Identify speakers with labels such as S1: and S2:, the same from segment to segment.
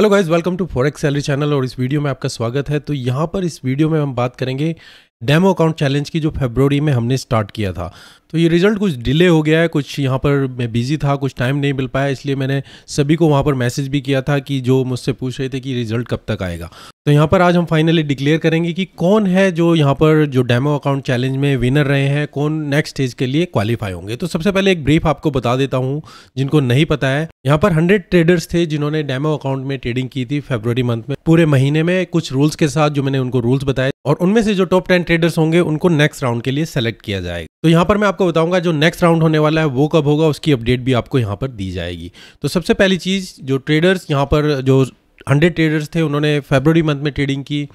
S1: hello guys welcome to forex salary channel और इस video में आपका स्वागत है तो यहाँ पर इस वीडियो में हम बात करेंगे डेमो अकाउंट चैलेंज की जो फेब्रवरी में हमने स्टार्ट किया था तो ये रिज़ल्ट कुछ डिले हो गया है कुछ यहाँ पर मैं बिज़ी था कुछ टाइम नहीं मिल पाया इसलिए मैंने सभी को वहाँ पर मैसेज भी किया था कि जो मुझसे पूछ रहे थे कि रिज़ल्ट कब तक आएगा तो यहाँ पर आज हम फाइनली डिक्लेयर करेंगे कि कौन है जो यहाँ पर जो डेमो अकाउंट चैलेंज में विनर रहे हैं कौन नेक्स्ट स्टेज के लिए क्वालिफाई होंगे तो सबसे पहले एक ब्रीफ आपको बता देता हूँ जिनको नहीं पता है यहाँ पर हंड्रेड ट्रेडर्स थे जिन्होंने डेमो अकाउंट में ट्रेडिंग की थी फेब्रवरी मंथ में पूरे महीने में कुछ रूल्स के साथ जो मैंने उनको रूल्स बताए और उनमें से जो टॉप टेन ट्रेडर्स होंगे उनको नेक्स्ट राउंड के लिए सेलेक्ट किया जाएगा तो यहाँ पर मैं आपको बताऊंगा जो नेक्स्ट राउंड होने वाला है वो कब होगा उसकी अपडेट भी आपको यहाँ पर दी जाएगी तो सबसे पहली चीज़ जो ट्रेडर्स यहाँ पर जो हंड्रेड ट्रेडर्स थे उन्होंने फेबररी मंथ में ट्रेडिंग की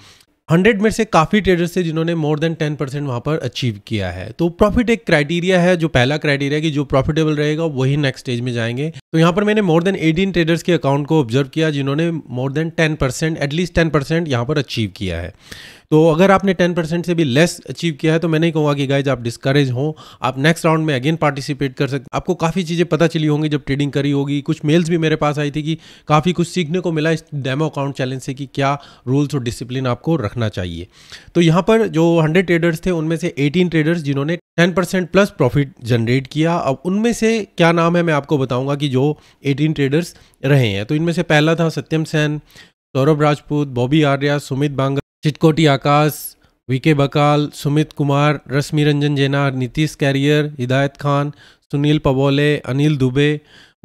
S1: हंड्रेड में से काफ़ी ट्रेडर्स थे जिन्होंने मोर देन टेन परसेंट वहाँ पर अचीव किया है तो प्रॉफिट एक क्राइटेरिया है जो पहला क्राइटेरिया कि जो प्रॉफिटेबल रहेगा वही नेक्स्ट स्टेज में जाएंगे तो यहाँ पर मैंने मोर देन एटीन ट्रेडर्स के अकाउंट को ऑब्जर्व किया जिन्होंने more than ten percent at least ten percent यहाँ पर अचीव किया है तो अगर आपने टेन परसेंट से भी लेस अचीव किया है तो मैं नहीं कहूँगा कि गाइज आप डिस्करेज हो आप नेक्स्ट राउंड में अगेन पार्टिसिपेट कर सकते आपको काफ़ी चीज़ें पता चली होंगी जब ट्रेडिंग करी होगी कुछ मेल्स भी मेरे पास आई थी कि काफ़ी कुछ सीखने को मिला इस डेमो अकाउंट चैलेंज से कि क्या रूल्स और डिसिप्लिन आपको रखना चाहिए तो यहाँ पर जो हंड्रेड ट्रेडर्स थे उनमें से एटीन ट्रेडर्स जिन्होंने ten percent plus profit generate किया अब उनमें से क्या नाम है मैं आपको बताऊंगा कि जो 18 ट्रेडर्स रहे हैं तो इनमें से पहला था सत्यम सेन सौरभ राजपूत बॉबी आर्या सुमित बांगा चिटकोटी आकाश वीके बकाल सुमित कुमार रश्मि रंजन जेना नीतीश कैरियर हिदायत खान सुनील पबोले अनिल दुबे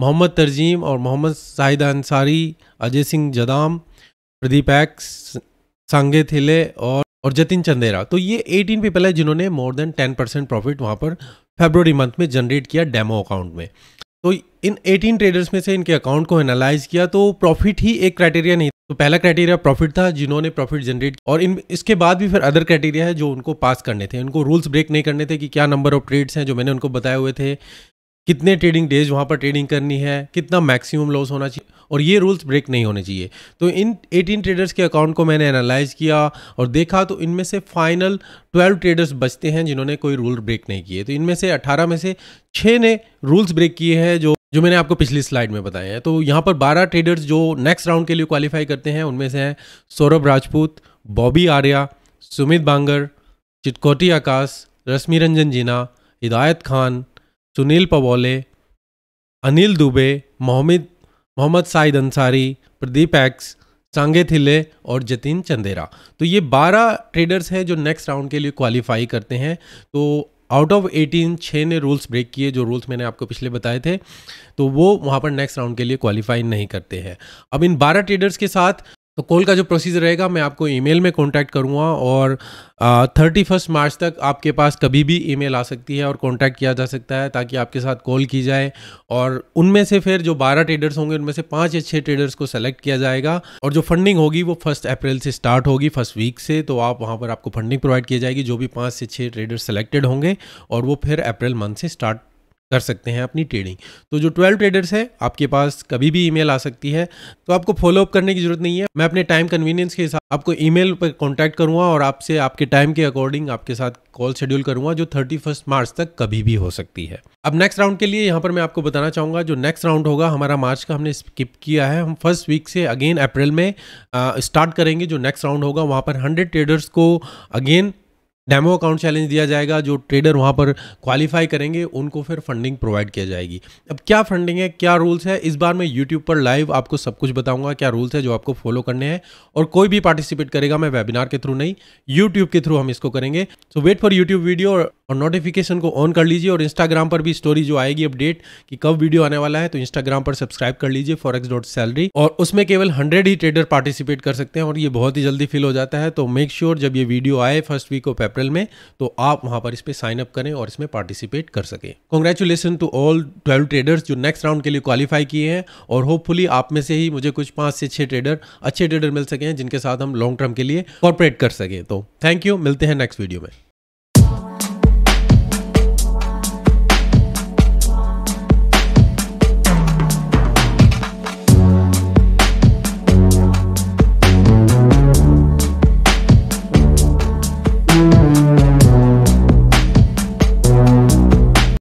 S1: मोहम्मद तरजीम और मोहम्मद साहिद अंसारी अजय सिंह जदाम प्रदीप एक्स सांगे थिले और और जतिन चंदेरा तो ये 18 पीपल है जिन्होंने मोर देन 10 परसेंट प्रॉफिट वहाँ पर फेबर मंथ में जनरेट किया डेमो अकाउंट में तो इन 18 ट्रेडर्स में से इनके अकाउंट को एनालाइज किया तो प्रॉफिट ही एक क्राइटेरिया नहीं तो पहला क्राइटेरिया प्रॉफिट था जिन्होंने प्रॉफिट जनरेट और इन इसके बाद भी फिर अदर क्राइटेरिया है जो उनको पास करने थे उनको रूल्स ब्रेक नहीं करने थे कि क्या नंबर ऑफ ट्रेड्स हैं जो मैंने उनको बताए हुए थे कितने ट्रेडिंग डेज वहाँ पर ट्रेडिंग करनी है कितना मैक्सिमम लॉस होना चाहिए और ये रूल्स ब्रेक नहीं होने चाहिए तो इन 18 ट्रेडर्स के अकाउंट को मैंने एनालाइज किया और देखा तो इनमें से फाइनल 12 ट्रेडर्स बचते हैं जिन्होंने कोई रूल ब्रेक नहीं किए तो इनमें से 18 में से 6 ने रूल्स ब्रेक किए हैं जो जो मैंने आपको पिछली स्लाइड में बताए हैं तो यहाँ पर बारह ट्रेडर्स जो नेक्स्ट राउंड के लिए क्वालिफाई करते हैं उनमें से हैं सौरभ राजपूत बॉबी आर्या सुमित बांगर चिटकोटी आकाश रश्मि रंजन जीना हिदायत खान सुनील पवोले अनिल दुबे मोहम्मद मोहम्मद साइद अंसारी प्रदीप एक्स सांगे थिले और जतिन चंदेरा तो ये 12 ट्रेडर्स हैं जो नेक्स्ट राउंड के लिए क्वालिफाई करते हैं तो आउट ऑफ 18 छः ने रूल्स ब्रेक किए जो रूल्स मैंने आपको पिछले बताए थे तो वो वहाँ पर नेक्स्ट राउंड के लिए क्वालिफाई नहीं करते हैं अब इन 12 ट्रेडर्स के साथ तो कॉल का जो प्रोसीजर रहेगा मैं आपको ईमेल में कांटेक्ट करूँगा और थर्टी फर्स्ट मार्च तक आपके पास कभी भी ईमेल आ सकती है और कांटेक्ट किया जा सकता है ताकि आपके साथ कॉल की जाए और उनमें से फिर जो बारह ट्रेडर्स होंगे उनमें से पाँच या छः ट्रेडर्स को सेलेक्ट किया जाएगा और जो फंडिंग होगी वो फर्स्ट अप्रैल से स्टार्ट होगी फर्स्ट वीक से तो आप वहाँ पर आपको फंडिंग प्रोवाइड की जाएगी जो भी पाँच से छः ट्रेडर्स सेलेक्टेड होंगे और वो फिर अप्रैल मंथ से स्टार्ट कर सकते हैं अपनी ट्रेडिंग तो जो ट्वेल्व ट्रेडर्स है आपके पास कभी भी ईमेल आ सकती है तो आपको फॉलोअप करने की जरूरत नहीं है मैं अपने टाइम कन्वीनियंस के हिसाब आपको ईमेल पर कांटेक्ट करूंगा और आपसे आपके टाइम के अकॉर्डिंग आपके साथ कॉल शेड्यूल करूंगा जो थर्टी फर्स्ट मार्च तक कभी भी हो सकती है अब नेक्स्ट राउंड के लिए यहाँ पर मैं आपको बताना चाहूँगा जो नेक्स्ट राउंड होगा हमारा मार्च का हमने स्किप किया है हम फर्स्ट वीक से अगेन अप्रैल में स्टार्ट करेंगे जो नेक्स्ट राउंड होगा वहाँ पर हंड्रेड ट्रेडर्स को अगेन डेमो अकाउंट चैलेंज दिया जाएगा जो ट्रेडर वहाँ पर क्वालिफाई करेंगे उनको फिर फंडिंग प्रोवाइड किया जाएगी अब क्या फंडिंग है क्या रूल्स है इस बार मैं यूट्यूब पर लाइव आपको सब कुछ बताऊंगा क्या रूल्स है जो आपको फॉलो करने हैं और कोई भी पार्टिसिपेट करेगा मैं वेबिनार के थ्रू नहीं यूट्यूब के थ्रू हम इसको करेंगे so wait for YouTube video और नोटिफिकेशन को ऑन कर लीजिए और इंस्टाग्राम पर भी स्टोरी जो आएगी अपडेट कि कब वीडियो आने वाला है तो इंस्टाग्राम पर सब्सक्राइब कर लीजिए फॉरेक्स डॉट सैलरी और उसमें केवल हंड्रेड ही ट्रेडर पार्टिसिपेट कर सकते हैं और ये बहुत ही जल्दी फिल हो जाता है तो मेक श्योर sure जब ये वीडियो आए फर्स्ट वीक ऑफ अप्रैल में तो आप वहां पर इस पर साइन अप करें और इसमें पार्टिसिपेट कर सकें congratulations to all twelve traders जो नेक्स्ट राउंड के लिए क्वालिफाई किए हैं और होपफुली आप में से ही मुझे कुछ पांच से छह ट्रेडर अच्छे ट्रेडर मिल सके हैं जिनके साथ हम लॉन्ग टर्म के लिए कॉर्पोरेट कर सकें तो थैंक यू मिलते हैं नेक्स्ट वीडियो में